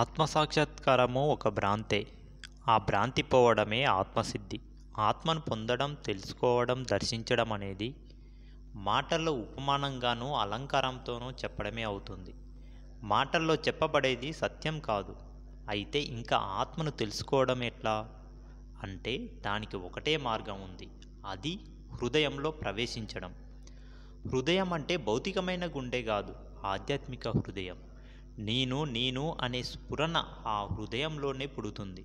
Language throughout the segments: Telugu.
ఆత్మసాక్షాత్కారము ఒక భ్రాంతే ఆ భ్రాంతి పోవడమే ఆత్మసిద్ధి ఆత్మను పొందడం తెలుసుకోవడం దర్శించడం అనేది మాటల్లో ఉపమానంగానూ అలంకారంతోనూ చెప్పడమే అవుతుంది మాటల్లో చెప్పబడేది సత్యం కాదు అయితే ఇంకా ఆత్మను తెలుసుకోవడం ఎట్లా అంటే దానికి ఒకటే మార్గం ఉంది అది హృదయంలో ప్రవేశించడం హృదయం అంటే భౌతికమైన గుండె కాదు ఆధ్యాత్మిక హృదయం నేను నేను అనే స్ఫురణ ఆ హృదయంలోనే పుడుతుంది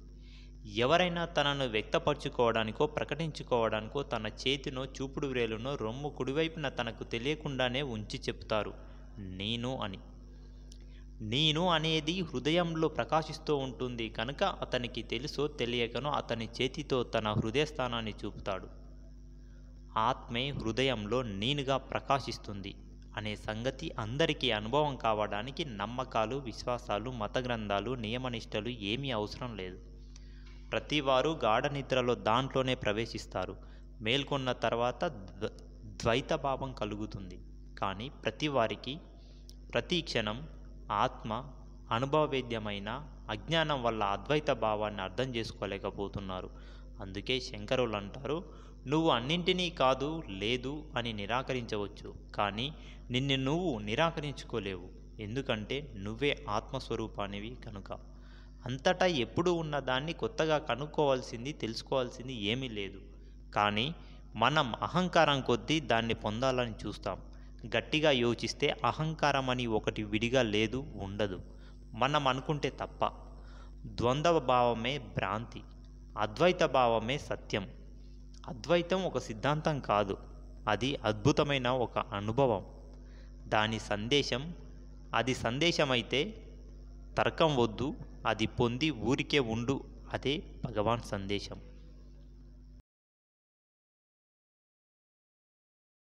ఎవరైనా తనను వ్యక్తపరచుకోవడానికో ప్రకటించుకోవడానికో తన చేతినో చూపుడు వ్రేలునో రొమ్ము కుడివైపున తనకు తెలియకుండానే ఉంచి చెప్తారు నేను అని నేను అనేది హృదయంలో ప్రకాశిస్తూ ఉంటుంది కనుక అతనికి తెలుసో తెలియకనో అతని చేతితో తన హృదయస్థానాన్ని చూపుతాడు ఆత్మే హృదయంలో నేనుగా ప్రకాశిస్తుంది అనే సంగతి అందరికీ అనుభవం కావడానికి నమ్మకాలు విశ్వాసాలు మత గ్రంథాలు నియమనిష్టలు ఏమీ అవసరం లేదు ప్రతివారు గాఢ నిద్రలో దాంట్లోనే ప్రవేశిస్తారు మేల్కొన్న తర్వాత ద్వైత భావం కలుగుతుంది కానీ ప్రతి వారికి ప్రతి క్షణం ఆత్మ అనుభవవేద్యమైన అజ్ఞానం వల్ల అద్వైత భావాన్ని అర్థం చేసుకోలేకపోతున్నారు అందుకే శంకరులు అంటారు నువ్వు అన్నింటినీ కాదు లేదు అని నిరాకరించవచ్చు కానీ నిన్ను నువ్వు నిరాకరించుకోలేవు ఎందుకంటే నువ్వే ఆత్మస్వరూపానివి కనుక అంతటా ఎప్పుడు ఉన్న దాన్ని కొత్తగా కనుక్కోవాల్సింది తెలుసుకోవాల్సింది ఏమీ లేదు కానీ మనం అహంకారం కొద్దీ దాన్ని పొందాలని చూస్తాం గట్టిగా యోచిస్తే అహంకారం అని ఒకటి విడిగా లేదు ఉండదు మనం అనుకుంటే తప్ప ద్వంద్వ భావమే భ్రాంతి అద్వైత భావమే సత్యం అద్వైతం ఒక సిద్ధాంతం కాదు అది అద్భుతమైన ఒక అనుభవం దాని సందేశం అది సందేశమైతే తర్కం వద్దు అది పొంది ఊరికే ఉండు అదే భగవాన్ సందేశం